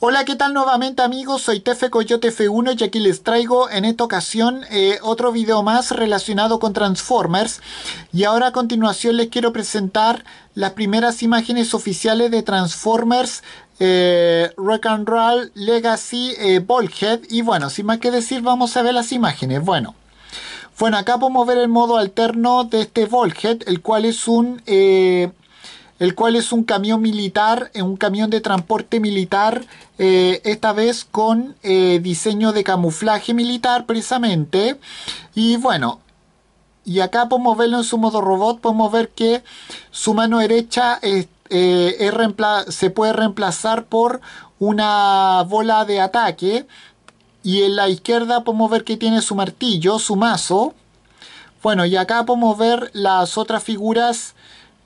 Hola, ¿qué tal nuevamente amigos? Soy Tefe Coyote F1 y aquí les traigo en esta ocasión eh, otro video más relacionado con Transformers. Y ahora a continuación les quiero presentar las primeras imágenes oficiales de Transformers eh, Rock and Roll Legacy eh, Y bueno, sin más que decir, vamos a ver las imágenes. Bueno. Bueno, acá podemos ver el modo alterno de este Volhead, el cual es un eh, el cual es un camión militar, eh, un camión de transporte militar, eh, esta vez con eh, diseño de camuflaje militar precisamente. Y bueno, y acá podemos verlo en su modo robot, podemos ver que su mano derecha se puede reemplazar por una bola de ataque. Y en la izquierda podemos ver que tiene su martillo, su mazo. Bueno, y acá podemos ver las otras figuras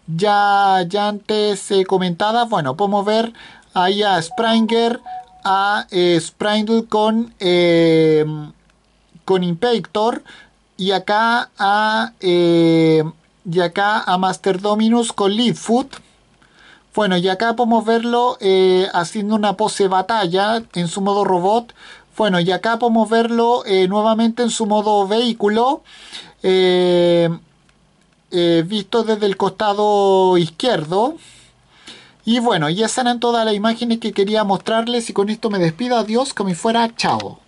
ya, ya antes eh, comentada Bueno, podemos ver ahí a Springer, a eh, Sprindle con, eh, con Impactor y acá a, y acá a Master Dominus con Leadfoot. Bueno, y acá podemos verlo haciendo una pose batalla en su modo robot. Bueno, y acá podemos verlo nuevamente en su modo vehículo. Eh, visto desde el costado izquierdo. Y bueno, ya serán todas las imágenes que quería mostrarles y con esto me despido, adiós, como fuera, chao.